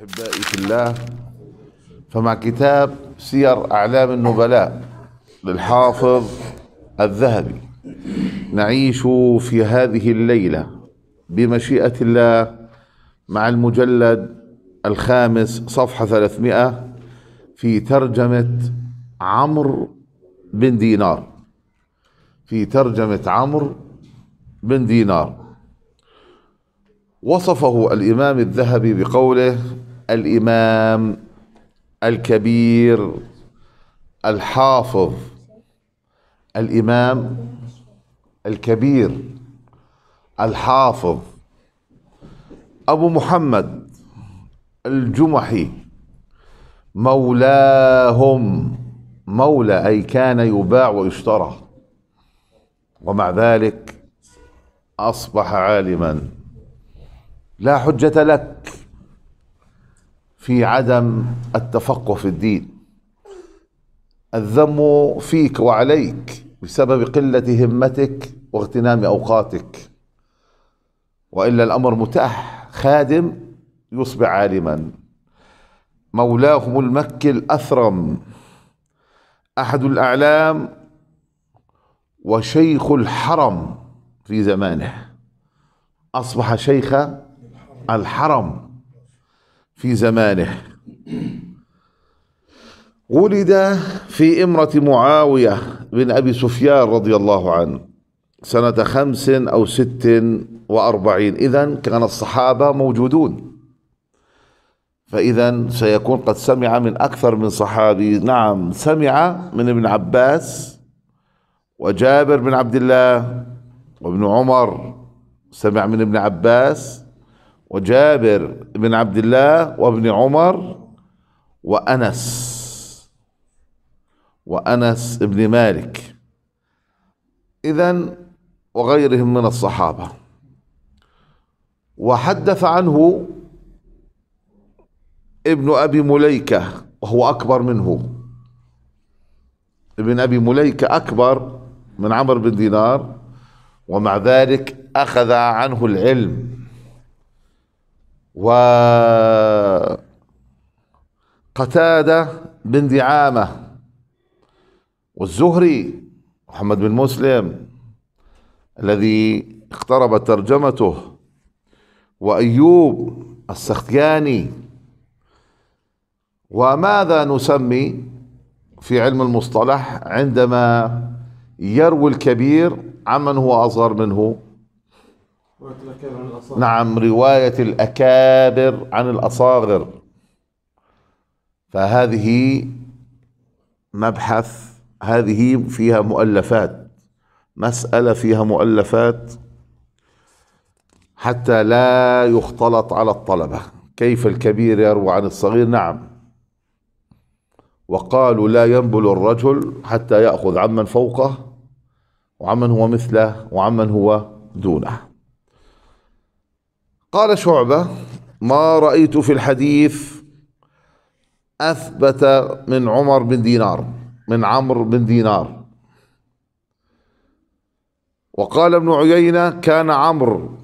أحبائي في الله فمع كتاب سير أعلام النبلاء للحافظ الذهبي نعيش في هذه الليلة بمشيئة الله مع المجلد الخامس صفحة 300 في ترجمة عمرو بن دينار في ترجمة عمرو بن دينار وصفه الإمام الذهبي بقوله الإمام الكبير الحافظ الإمام الكبير الحافظ أبو محمد الجمحي مولاهم مولى أي كان يباع ويشترى ومع ذلك أصبح عالما لا حجة لك في عدم التفقه في الدين الذم فيك وعليك بسبب قلة همتك واغتنام أوقاتك وإلا الأمر متاح خادم يصبح عالما مولاهم المكي الأثرم أحد الأعلام وشيخ الحرم في زمانه أصبح شيخ الحرم في زمانه ولد في إمرة معاوية بن أبي سفيان رضي الله عنه سنة خمس أو ست وأربعين إذا كان الصحابة موجودون فإذا سيكون قد سمع من أكثر من صحابي نعم سمع من ابن عباس وجابر بن عبد الله وابن عمر سمع من ابن عباس وجابر بن عبد الله وابن عمر وأنس وأنس بن مالك إذا وغيرهم من الصحابة وحدث عنه ابن أبي مليكة وهو أكبر منه ابن أبي مليكة أكبر من عمر بن دينار ومع ذلك أخذ عنه العلم وقتادة بن دعامة والزهري محمد بن مسلم الذي اقتربت ترجمته وأيوب السختياني وماذا نسمي في علم المصطلح عندما يروي الكبير عمن هو أصغر منه نعم رواية الأكابر عن الأصاغر فهذه مبحث هذه فيها مؤلفات مسألة فيها مؤلفات حتى لا يختلط على الطلبة كيف الكبير يروى عن الصغير نعم وقالوا لا ينبل الرجل حتى يأخذ عمن فوقه وعمن هو مثله وعمن هو دونه قال شعبة ما رأيت في الحديث أثبت من عمر بن دينار من عمرو بن دينار وقال ابن عيينة كان عمرو